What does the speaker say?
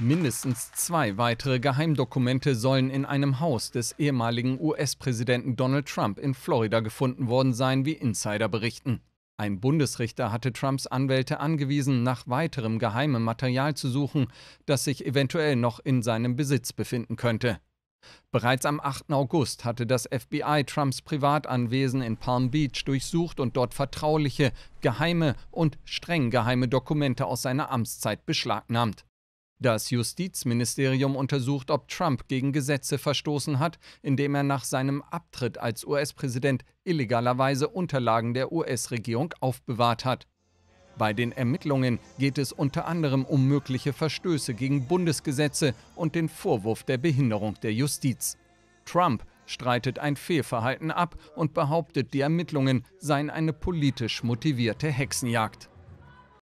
Mindestens zwei weitere Geheimdokumente sollen in einem Haus des ehemaligen US-Präsidenten Donald Trump in Florida gefunden worden sein, wie Insider berichten. Ein Bundesrichter hatte Trumps Anwälte angewiesen, nach weiterem geheimem Material zu suchen, das sich eventuell noch in seinem Besitz befinden könnte. Bereits am 8. August hatte das FBI Trumps Privatanwesen in Palm Beach durchsucht und dort vertrauliche, geheime und streng geheime Dokumente aus seiner Amtszeit beschlagnahmt. Das Justizministerium untersucht, ob Trump gegen Gesetze verstoßen hat, indem er nach seinem Abtritt als US-Präsident illegalerweise Unterlagen der US-Regierung aufbewahrt hat. Bei den Ermittlungen geht es unter anderem um mögliche Verstöße gegen Bundesgesetze und den Vorwurf der Behinderung der Justiz. Trump streitet ein Fehlverhalten ab und behauptet, die Ermittlungen seien eine politisch motivierte Hexenjagd.